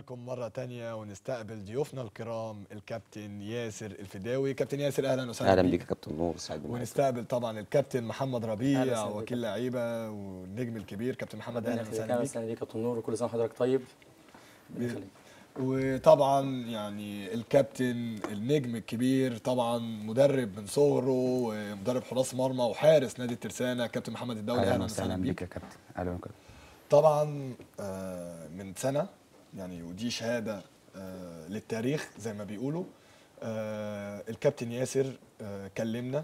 لكم مرة تانية ونستقبل ضيوفنا الكرام الكابتن ياسر الفداوي كابتن ياسر أهلا وسهلا أهلا بيك كابتن نور سعد ونستقبل طبعا الكابتن محمد ربيع وكيل لعيبة والنجم الكبير كابتن محمد أهلا وسهلا بيك أهلا بيك كابتن نور وكل سنة وحضرتك طيب وطبعا يعني الكابتن النجم الكبير طبعا مدرب من صغره ومدرب حراس مرمى وحارس نادي الترسانه كابتن محمد الدولي اهلا وسهلا بيك يا كابتن اهلا وسهلا طبعا آه، من سنه يعني ودي شهاده آه، للتاريخ زي ما بيقولوا آه، الكابتن ياسر آه، كلمنا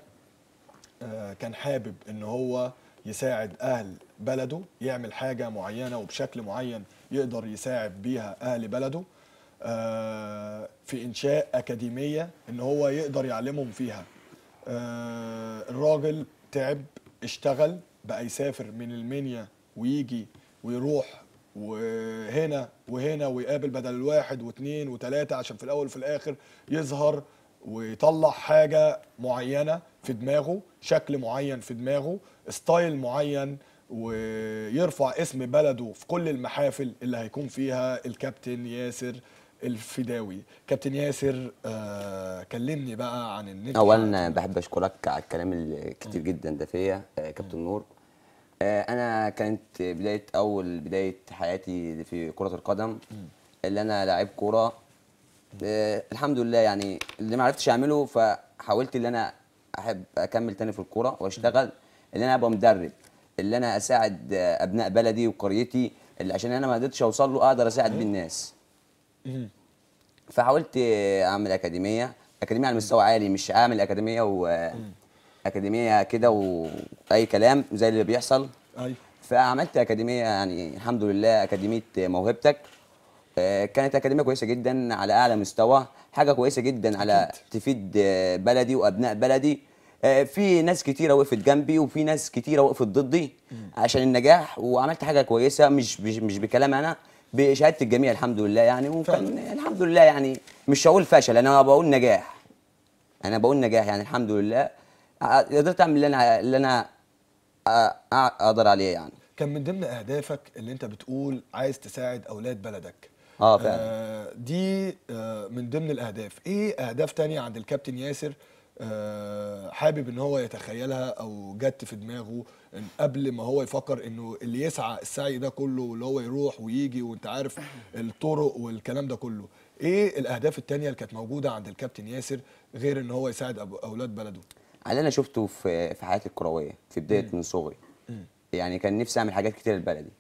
كان حابب ان هو يساعد اهل بلده يعمل حاجه معينه وبشكل معين يقدر يساعد بيها اهل بلده في انشاء اكاديميه ان هو يقدر يعلمهم فيها الراجل تعب اشتغل بقى يسافر من المنيا ويجي ويروح وهنا وهنا ويقابل بدل الواحد واثنين وثلاثه عشان في الاول وفي الاخر يظهر ويطلع حاجه معينه في دماغه شكل معين في دماغه ستايل معين ويرفع اسم بلده في كل المحافل اللي هيكون فيها الكابتن ياسر الفداوي كابتن ياسر آه كلمني بقى عن النجم اولا بحب اشكرك على الكلام الكتير جدا ده فيا آه، كابتن نور آه، انا كانت بدايه اول بدايه حياتي في كره القدم اللي انا لعيب كوره آه، الحمد لله يعني اللي ما عرفتش اعمله فحاولت اللي انا احب اكمل تاني في الكوره واشتغل اللي انا ابقى مدرب اللي انا اساعد ابناء بلدي وقريتي اللي عشان انا ما قدرتش اوصل له اقدر اساعد بيه الناس فحاولت اعمل اكاديميه اكاديميه على مستوى عالي مش اعمل اكاديميه و اكاديميه كده واي كلام زي اللي بيحصل ايوه فعملت اكاديميه يعني الحمد لله اكاديميه موهبتك آه، كانت اكاديميه كويسه جدا على اعلى مستوى حاجه كويسه جدا على تفيد بلدي وابناء بلدي آه، في ناس كتيره وقفت جنبي وفي ناس كتيره وقفت ضدي عشان النجاح وعملت حاجه كويسه مش مش بكلام انا بشهاده الجميع الحمد لله يعني وكان الحمد لله يعني مش هقول فشل انا بقول نجاح انا بقول نجاح يعني الحمد لله قدرت اعمل اللي انا اللي انا اقدر عليه يعني كان من ضمن اهدافك اللي انت بتقول عايز تساعد اولاد بلدك اه, آه، فعلا آه دي آه من ضمن الاهداف ايه اهداف تانية عند الكابتن ياسر آه حابب ان هو يتخيلها او جت في دماغه قبل ما هو يفكر انه اللي يسعى السعي ده كله واللي هو يروح ويجي وانت عارف الطرق والكلام ده كله ايه الاهداف التانية اللي كانت موجوده عند الكابتن ياسر غير ان هو يساعد اولاد بلده اللي انا شفته في في حياتي الكرويه في بدايه من صغري يعني كان نفسي اعمل حاجات كتيره لبلدي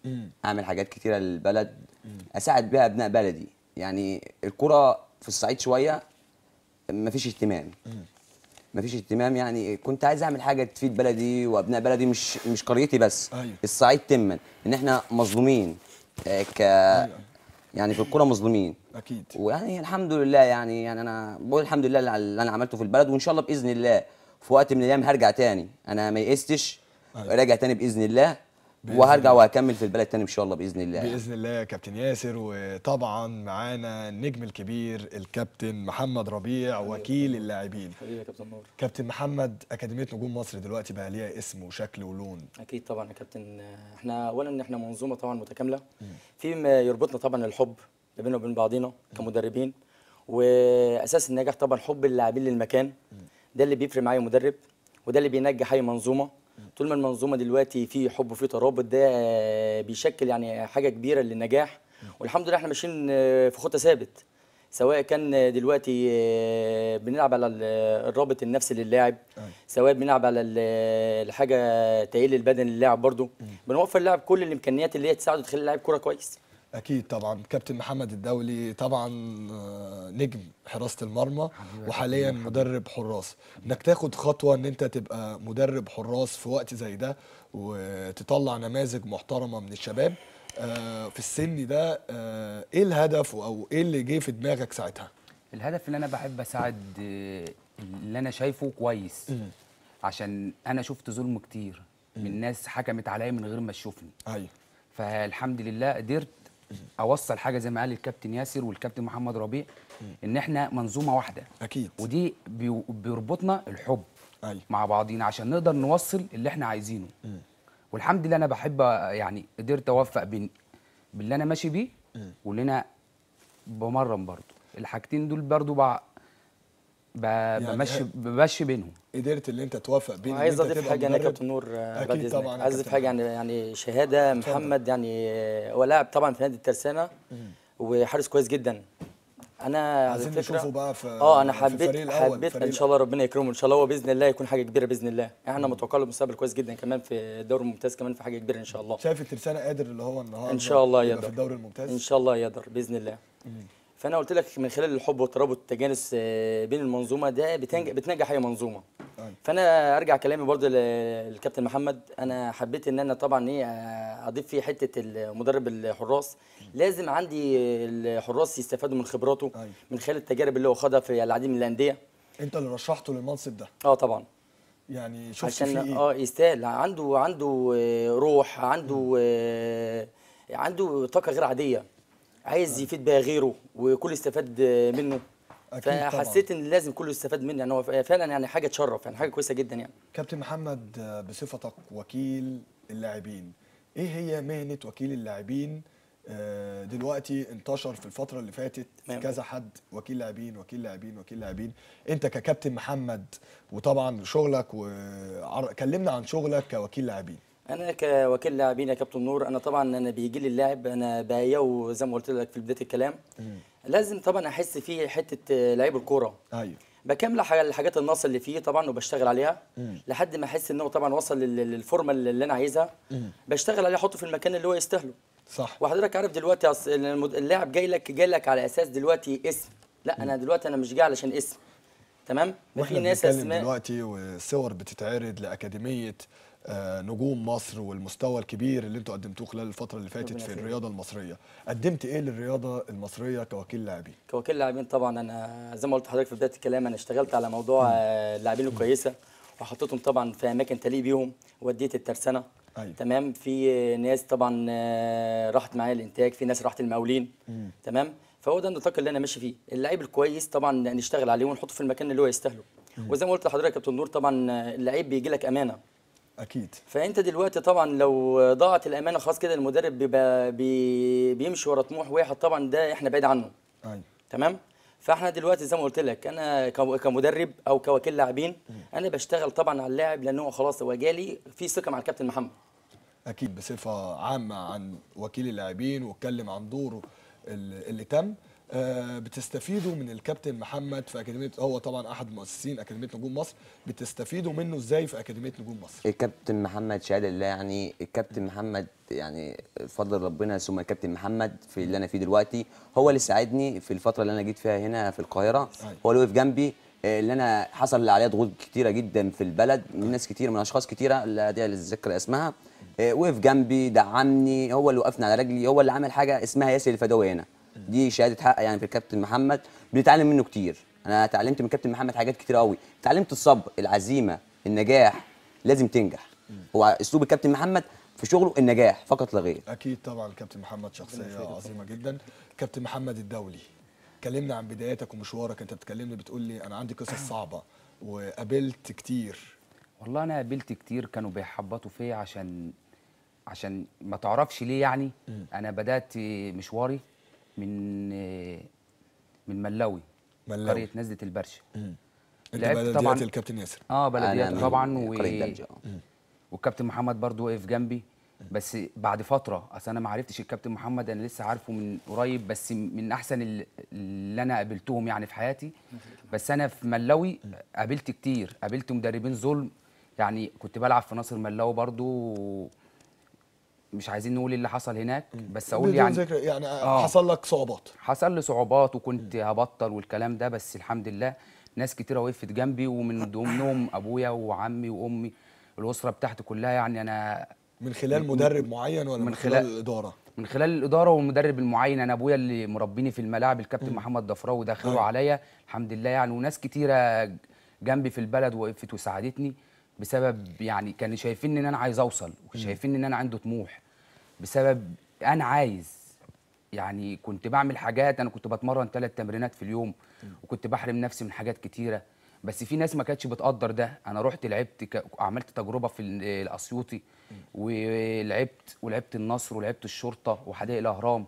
اعمل حاجات كتيره للبلد اساعد بيها ابناء بلدي يعني الكره في الصعيد شويه مفيش اهتمام مفيش اهتمام يعني كنت عايز اعمل حاجه تفيد بلدي وابناء بلدي مش مش قريتي بس أيوه. الصعيد تما ان احنا مظلومين آه، ك أيوه. يعني في الكوره مظلومين اكيد ويعني الحمد لله يعني يعني انا بقول الحمد لله اللي انا عملته في البلد وان شاء الله باذن الله في وقت من الايام هرجع تاني انا ما يئستش طيب. راجع تاني باذن الله بإذن وهرجع وهكمل في البلد تاني ان شاء الله باذن الله باذن الله يا كابتن ياسر وطبعا معانا النجم الكبير الكابتن محمد ربيع وكيل اللاعبين حبيبي يا كابتن كابتن محمد اكاديميه نجوم مصر دلوقتي بقى ليها اسم وشكل ولون اكيد طبعا يا كابتن احنا اولا ان احنا منظومه طبعا متكامله فيما يربطنا طبعا الحب ما بيننا وبين بعضينا كمدربين واساس النجاح طبعا حب اللاعبين للمكان م. ده اللي بيفرق معايا مدرب وده اللي بينجح اي منظومه طول ما المنظومه دلوقتي في حب وفي ترابط ده بيشكل يعني حاجه كبيره للنجاح والحمد لله احنا ماشيين آه، في خطه ثابت سواء كان دلوقتي آه، بنلعب على الرابط النفسي للاعب أيوة. سواء بنلعب على الحاجه آه، تقيل البدن للاعب برده بنوفر للاعب كل الامكانيات اللي هي تساعده تخلي اللاعب كوره كويس اكيد طبعا كابتن محمد الدولي طبعا نجم حراسه المرمى وحاليا مدرب حراس انك تاخد خطوه ان انت تبقى مدرب حراس في وقت زي ده وتطلع نماذج محترمه من الشباب آه، في السن ده آه، ايه الهدف او ايه اللي جه في دماغك ساعتها الهدف اللي انا بحب اساعد آه، اللي انا شايفه كويس عشان انا شفت ظلم كتير من ناس حكمت عليا من غير ما تشوفني ايوه فالحمد لله قدرت اوصل حاجه زي ما قال الكابتن ياسر والكابتن محمد ربيع ان احنا منظومه واحده اكيد ودي بيربطنا الحب أي. أيوه. مع بعضينا عشان نقدر نوصل اللي احنا عايزينه م. والحمد لله انا بحب يعني قدرت اوفق بين باللي انا ماشي بيه واللي انا بمرن برضه الحاجتين دول برضه يعني بمشي إيه؟ بمشي بينهم قدرت اللي انت توافق بين عايز يعني اضيف حاجه انا كابتن نور بعد اذنك عايز اضيف حاجه يعني يعني شهاده محمد يعني هو لاعب طبعا في نادي الترسانه وحارس كويس جدا انا عايزين نشوفه بقى في اه انا حبيت حبيت ان شاء الله ربنا يكرمه ان شاء الله هو باذن الله يكون حاجه كبيره باذن الله احنا متوقع له مستقبل كويس جدا كمان في الدوري الممتاز كمان في حاجه كبيره ان شاء الله شايف الترسانه قادر اللي هو النهارده ان شاء الله يقدر في الدوري الممتاز ان شاء الله يقدر باذن الله مم. فانا قلت لك من خلال الحب والترابط التجانس آه، بين المنظومه ده بتنجح اي منظومه طيب. فانا ارجع كلامي برضه للكابتن محمد انا حبيت ان انا طبعا ايه آه، اضيف فيه حته مدرب الحراس لازم عندي الحراس يستفادوا من خبراته طيب. من خلال التجارب اللي هو خدها في العديد من الانديه انت اللي رشحته للمنصب ده اه طبعا يعني شفت عشان فيه إيه؟ اه يستاهل عنده عنده آه، روح عنده عنده طاقه غير عاديه عايز أيوة. يفيد بيها غيره وكل استفاد منه فحسيت ان لازم كله يستفاد منه يعني هو فعلا يعني حاجه تشرف يعني حاجه كويسه جدا يعني كابتن محمد بصفتك وكيل اللاعبين ايه هي مهنه وكيل اللاعبين آه، دلوقتي انتشر في الفتره اللي فاتت في كذا حد وكيل لاعبين وكيل لاعبين وكيل لاعبين انت ككابتن محمد وطبعا شغلك وكلمنا عن شغلك كوكيل لاعبين انا كوكيل لاعبين يا كابتن نور انا طبعا انا بيجي لي اللاعب انا بايعه زي ما قلت لك في بدايه الكلام مم. لازم طبعا احس فيه حته لعيب الكوره ايوه بكمل الحاجات الناقصه اللي فيه طبعا وبشتغل عليها مم. لحد ما احس ان هو طبعا وصل للفورمه اللي انا عايزها مم. بشتغل عليه احطه في المكان اللي هو يستاهله صح وحضرتك عارف دلوقتي اللاعب جاي لك جاي لك على اساس دلوقتي اسم لا انا دلوقتي انا مش جاي علشان اسم تمام وفي ناس اسماء دلوقتي وصور بتتعرض لاكاديميه آه، نجوم مصر والمستوى الكبير اللي انتوا قدمتوه خلال الفتره اللي فاتت في الرياضه المصريه قدمت ايه للرياضه المصريه كوكيل لاعبين كوكيل لاعبين طبعا انا زي ما قلت لحضرتك في بدايه الكلام انا اشتغلت على موضوع اللاعبين آه، الكويسه وحطيتهم طبعا في اماكن تليق بيهم وديت الترسانه أيوة. تمام في ناس طبعا آه، راحت معايا الانتاج في ناس راحت المقاولين تمام فهو ده النطاق اللي انا ماشي فيه اللعيب الكويس طبعا نشتغل عليه ونحطه في المكان اللي هو يستاهله وزي ما قلت لحضرتك يا كابتن نور طبعا اللعيب بيجي لك امانه اكيد فانت دلوقتي طبعا لو ضاعت الامانه خلاص كده المدرب بيبقى بي بيمشي ورا طموح واحد طبعا ده احنا بعيد عنه ايوه تمام فاحنا دلوقتي زي ما قلت لك انا كمدرب او كوكيل لاعبين انا بشتغل طبعا على اللاعب لان هو خلاص هو جالي في ثقه مع الكابتن محمد اكيد بصفه عامه عن وكيل اللاعبين واتكلم عن دوره اللي تم آه، بتستفيدوا من الكابتن محمد في اكاديميه هو طبعا احد مؤسسين اكاديميه نجوم مصر بتستفيدوا منه ازاي في اكاديميه نجوم مصر الكابتن محمد شهاد الله يعني الكابتن محمد يعني فضل ربنا ثم الكابتن محمد في اللي انا فيه دلوقتي هو اللي ساعدني في الفتره اللي انا جيت فيها هنا في القاهره أيوة. هو اللي وقف جنبي آه، اللي انا حصل عليا ضغوط كتيره جدا في البلد من ناس كتير من اشخاص كتيره لا ادعي للذكر اسمها آه، وقف جنبي دعمني هو اللي وقفني على رجلي هو اللي عمل حاجه اسمها ياسر الفدوي هنا دي شهاده حق يعني في الكابتن محمد بنتعلم منه كتير انا اتعلمت من كابتن محمد حاجات كتير قوي اتعلمت الصبر العزيمه النجاح لازم تنجح هو اسلوب الكابتن محمد في شغله النجاح فقط لا غير اكيد طبعا الكابتن محمد شخصيه عظيمه جدا كابتن محمد الدولي كلمنا عن بداياتك ومشوارك انت بتكلمني بتقول لي انا عندي قصص صعبه وقابلت كتير والله انا قابلت كتير كانوا بيحبطوا فيا عشان عشان ما تعرفش ليه يعني انا بدات مشواري من آه، من ملاوي ملاوي قريه نزله البرشه لعبت طبعا الكابتن ياسر اه بلديات طبعا و... والكابتن محمد برضو وقف جنبي بس بعد فتره اصل انا ما عرفتش الكابتن محمد انا لسه عارفه من قريب بس من احسن اللي انا قابلتهم يعني في حياتي بس انا في ملاوي قابلت كتير قابلت مدربين ظلم يعني كنت بلعب في ناصر ملاوي برضو مش عايزين نقول إيه اللي حصل هناك بس اقول يعني ذكر يعني آه حصل لك صعوبات حصل لي صعوبات وكنت هبطل والكلام ده بس الحمد لله ناس كتيره وقفت جنبي ومن ضمنهم ابويا وعمي وامي الاسره بتاعتي كلها يعني انا من خلال مدرب معين ولا من, من خلال, خلال الاداره من خلال الاداره والمدرب المعين انا ابويا اللي مربيني في الملاعب الكابتن محمد ضفراوي ده أيوه. خيره عليا الحمد لله يعني وناس كتيره جنبي في البلد وقفت وساعدتني بسبب يعني كانوا شايفين ان انا عايز اوصل وشايفين ان انا عنده طموح بسبب انا عايز يعني كنت بعمل حاجات انا كنت بتمرن ثلاث تمرينات في اليوم وكنت بحرم نفسي من حاجات كتيره بس في ناس ما كانتش بتقدر ده انا رحت لعبت ك... عملت تجربه في الاسيوطي ولعبت ولعبت النصر ولعبت الشرطه وحدائق الاهرام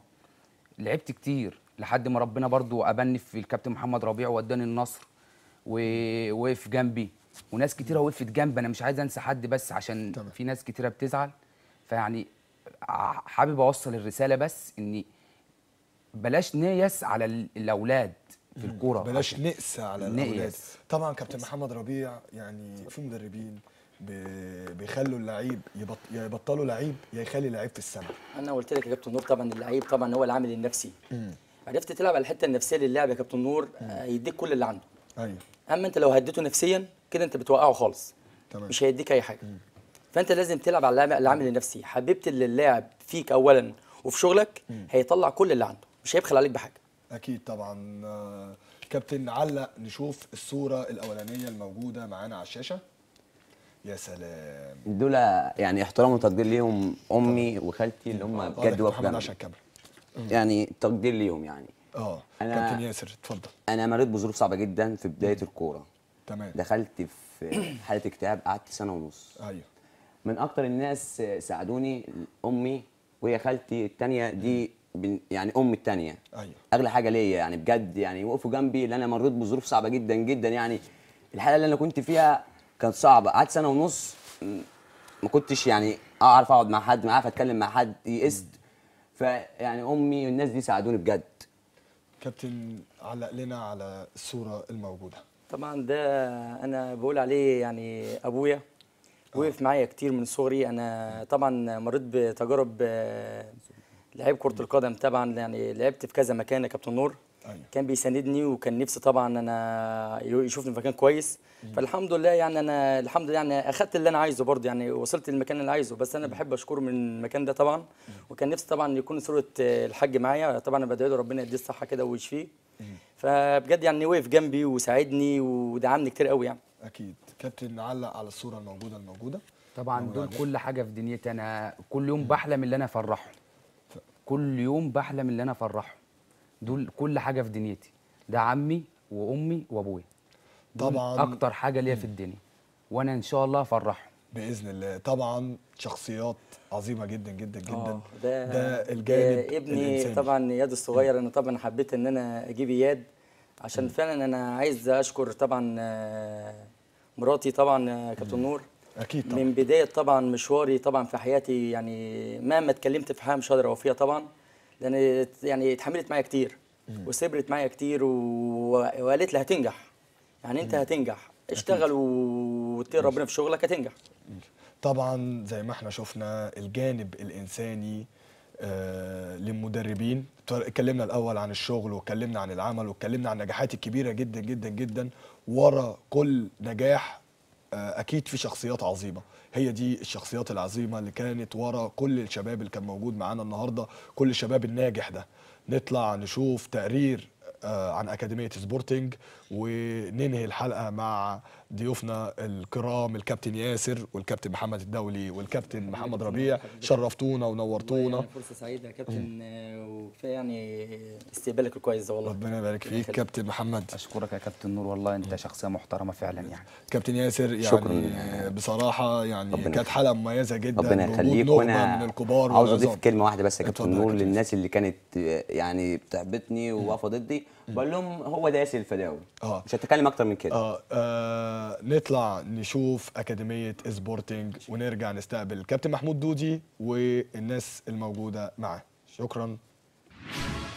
لعبت كتير لحد ما ربنا برضو قابلني في الكابتن محمد ربيع وداني النصر ووقف جنبي وناس كتيره وقفت جنب انا مش عايز انسى حد بس عشان طبعا. في ناس كتيره بتزعل فيعني حابب اوصل الرساله بس ان بلاش نيس على الاولاد في الكوره بلاش نقسى على الاولاد طبعا كابتن محمد ربيع يعني في مدربين بيخلوا اللعيب يبطلوا لعيب يا يخلي لعيب في السماء انا قلت لك يا كابتن نور طبعا اللعيب طبعا هو العامل النفسي مم. عرفت تلعب على الحته النفسيه للاعب يا كابتن نور هيديك آه، كل اللي عنده ايوه اما انت لو هديته نفسيا كده انت بتوقعه خالص تمام. مش هيديك اي حاجه مم. فانت لازم تلعب على العامل النفسي حبيبه اللي اللاعب فيك اولا وفي شغلك مم. هيطلع كل اللي عنده مش هيبخل عليك بحاجه اكيد طبعا آه، كابتن علق نشوف الصوره الاولانيه الموجوده معانا على الشاشه يا سلام دول يعني احترام وتقدير ليهم امي طبعا. وخالتي اللي هم آه، بجد واقفه يعني تقدير ليهم يعني اه كابتن ياسر اتفضل انا مريت بظروف صعبه جدا في بدايه الكوره تمام دخلت في حاله اكتئاب قعدت سنه ونص ايوه من اكتر الناس ساعدوني امي وهي خالتي الثانيه دي يعني امي الثانيه ايوه اغلى حاجه ليا يعني بجد يعني وقفوا جنبي لان انا مريت بظروف صعبه جدا جدا يعني الحاله اللي انا كنت فيها كانت صعبه قعدت سنه ونص ما كنتش يعني اعرف اقعد مع حد ما اعرف اتكلم مع حد يئست فيعني امي والناس دي ساعدوني بجد كابتن علق لنا على الصوره الموجوده طبعا ده انا بقول عليه يعني ابويا وقف آه. معايا كتير من صغري انا طبعا مريت بتجارب آه، لعيب كره القدم طبعا يعني لعبت في كذا مكان يا كابتن نور أيوة. كان بيساندني وكان نفسي طبعا انا يشوفني في مكان كويس فالحمد لله يعني انا الحمد لله يعني اخذت اللي انا عايزه برضه يعني وصلت للمكان اللي عايزه بس انا بحب اشكره من المكان ده طبعا وكان نفسي طبعا يكون صوره الحاج معايا طبعا انا بدعي له ربنا يديه الصحه كده ويشفيه فبجد يعني وقف جنبي وساعدني ودعمني كتير قوي يعني اكيد كابتن نعلق على الصوره الموجوده الموجوده طبعا دول كل حاجه في دنيتي انا كل يوم بحلم اللي انا افرحهم كل يوم بحلم اللي انا افرحهم دول كل حاجه في دنيتي ده عمي وامي وابويا طبعا اكتر حاجه ليا في الدنيا وانا ان شاء الله افرحهم باذن الله طبعا شخصيات عظيمه جدا جدا جدا آه، ده, ده الجانب ده آه، ابني الإنساني. طبعا اياد الصغير نعم. انا طبعا حبيت ان انا اجيب اياد عشان م. نعم. فعلا انا عايز اشكر طبعا آه، مراتي طبعا نعم. كابتن نور اكيد طبعا من بدايه طبعا مشواري طبعا في حياتي يعني مهما اتكلمت في حاجه مش هقدر اوفيها طبعا لان يعني اتحملت معايا كتير وصبرت معايا كتير و... وقالت لي هتنجح يعني انت م. هتنجح اشتغل أكيد. و... وتقي ربنا في شغلك هتنجح طبعا زي ما احنا شفنا الجانب الانساني آه للمدربين اتكلمنا الاول عن الشغل واتكلمنا عن العمل واتكلمنا عن النجاحات الكبيره جدا جدا جدا ورا كل نجاح آه اكيد في شخصيات عظيمه هي دي الشخصيات العظيمه اللي كانت ورا كل الشباب اللي كان موجود معانا النهارده كل الشباب الناجح ده نطلع نشوف تقرير آه عن اكاديميه سبورتنج وننهي الحلقه مع ضيوفنا الكرام الكابتن ياسر والكابتن محمد الدولي والكابتن محمد ربيع شرفتونا ونورتونا يعني فرصه سعيده يا كابتن وكفايه يعني استقبالك الكويس ده والله ربنا يبارك فيك كابتن محمد اشكرك يا كابتن نور والله انت شخصيه محترمه فعلا يعني كابتن ياسر يعني شكرا. بصراحه يعني كانت حلقه مميزه جدا ربنا يخليك وانا عاوز اضيف كلمه واحده بس يا كابتن نور للناس اللي كانت يعني بتحبطني وواقفه ضدي بقول لهم هو ده ياسر الفداوي اه مش هتكلم اكتر من كده آه. آه نطلع نشوف اكاديميه سبورتنج ونرجع نستقبل كابتن محمود دودي والناس الموجوده معاه شكرا